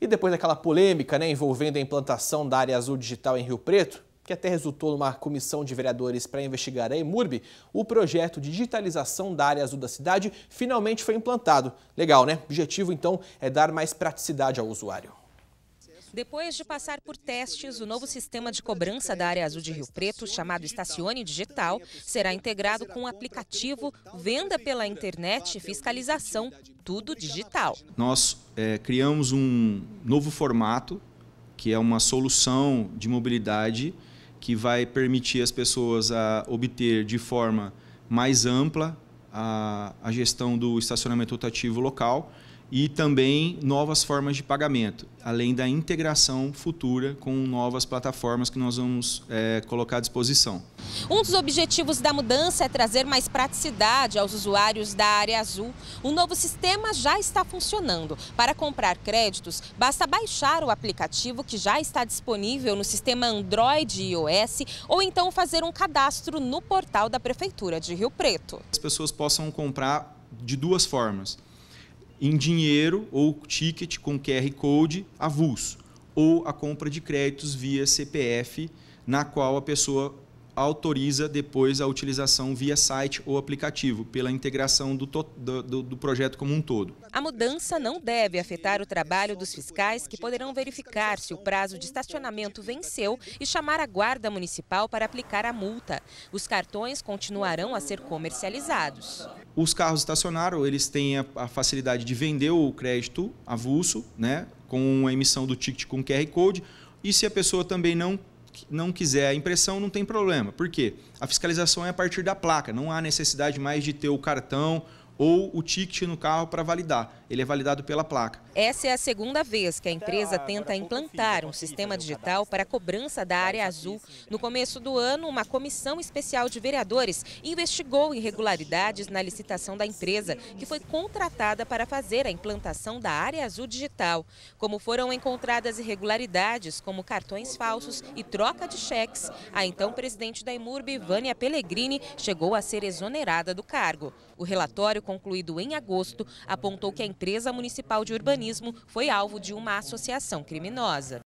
E depois daquela polêmica né, envolvendo a implantação da área azul digital em Rio Preto, que até resultou numa comissão de vereadores para investigar a EMURB, o projeto de digitalização da área azul da cidade finalmente foi implantado. Legal, né? O objetivo, então, é dar mais praticidade ao usuário. Depois de passar por testes, o novo sistema de cobrança da área azul de Rio Preto, chamado Estacione Digital, será integrado com o aplicativo, venda pela internet e fiscalização tudo digital. Nós é, criamos um novo formato, que é uma solução de mobilidade que vai permitir as pessoas a obter de forma mais ampla a, a gestão do estacionamento rotativo local e também novas formas de pagamento, além da integração futura com novas plataformas que nós vamos é, colocar à disposição. Um dos objetivos da mudança é trazer mais praticidade aos usuários da área azul. O novo sistema já está funcionando. Para comprar créditos, basta baixar o aplicativo que já está disponível no sistema Android e iOS ou então fazer um cadastro no portal da Prefeitura de Rio Preto. As pessoas possam comprar de duas formas em dinheiro ou ticket com QR Code avulso, ou a compra de créditos via CPF, na qual a pessoa autoriza depois a utilização via site ou aplicativo, pela integração do, do, do, projeto como um todo. A mudança não deve afetar o trabalho dos fiscais que poderão verificar se o prazo de estacionamento venceu e chamar a guarda municipal para aplicar a multa. Os cartões continuarão a ser comercializados. Os carros estacionaram, eles têm a, a facilidade de vender o crédito avulso, né, com a emissão do ticket com QR Code. E se a pessoa também não não quiser a impressão, não tem problema. Por quê? A fiscalização é a partir da placa, não há necessidade mais de ter o cartão ou o ticket no carro para validar. Ele é validado pela placa. Essa é a segunda vez que a então, empresa tenta implantar um sistema digital para a cobrança da área azul. No começo do ano, uma comissão especial de vereadores investigou irregularidades na licitação da empresa, que foi contratada para fazer a implantação da área azul digital. Como foram encontradas irregularidades, como cartões falsos e troca de cheques, a então presidente da imurbi Vânia Pellegrini, chegou a ser exonerada do cargo. O relatório concluído em agosto, apontou que a empresa municipal de urbanismo foi alvo de uma associação criminosa.